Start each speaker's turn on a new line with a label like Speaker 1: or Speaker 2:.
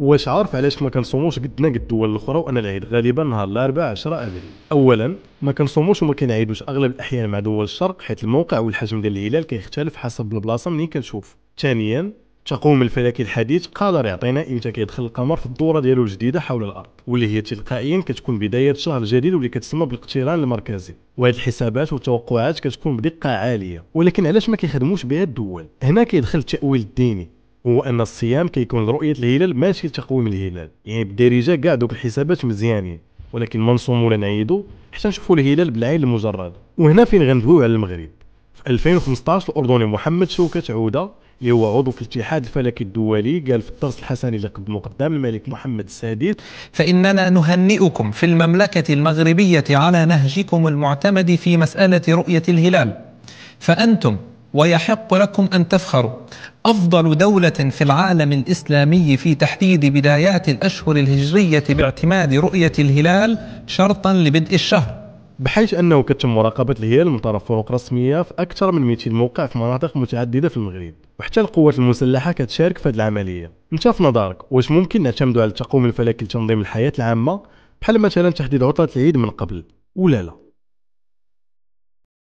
Speaker 1: واش عارف علاش ما كنصوموش قدنا قد الدول الاخرى وانا العيد غالبا نهار الاربعاء 10 ابريل اولا ما كنصوموش وما كنعيدوش اغلب الاحيان مع دول الشرق حيت الموقع والحجم ديال الهلال كيختلف حسب البلاصه منين كنشوف ثانيا تقوم الفلكي الحديث قادر يعطينا امتى كيدخل القمر في الدوره ديالو الجديده حول الارض واللي هي تلقائيا كتكون بدايه الشهر الجديد واللي كتسمى بالاقتران المركزي وهاد الحسابات والتوقعات كتكون بدقه عاليه ولكن علاش ما كيخدموش بها الدول هنا كيدخل التاويل الديني هو ان الصيام كيكون رؤيه الهلال ماشي تقويم الهلال يعني بالدارجه كاع دوك الحسابات مزيانين ولكن ما نصوموا ولا نعيدوا حتى نشوفوا الهلال بالعين المجرد وهنا فين غندويو على المغرب في 2015 الاردني محمد شوكة عوده اللي هو عضو في الاتحاد الفلكي الدولي قال في الدرس الحسني اللي مقدم
Speaker 2: قدام الملك محمد السادس فإننا نهنئكم في المملكة المغربية على نهجكم المعتمد في مسألة رؤية الهلال فأنتم ويحق لكم أن تفخروا أفضل دولة في العالم الإسلامي في تحديد بدايات الأشهر الهجرية باعتماد رؤية الهلال شرطا لبدء الشهر بحيث أنه كتم مراقبة الهلال من
Speaker 1: طرف فرق رسمية في أكثر من 200 موقع في مناطق متعددة في المغرب وحتى القوات المسلحة كتشارك في هذه العملية أنت في نظرك واش ممكن نعتمدوا على التقويم الفلكي لتنظيم الحياة العامة بحال مثلا تحديد عطلة العيد من قبل ولا لا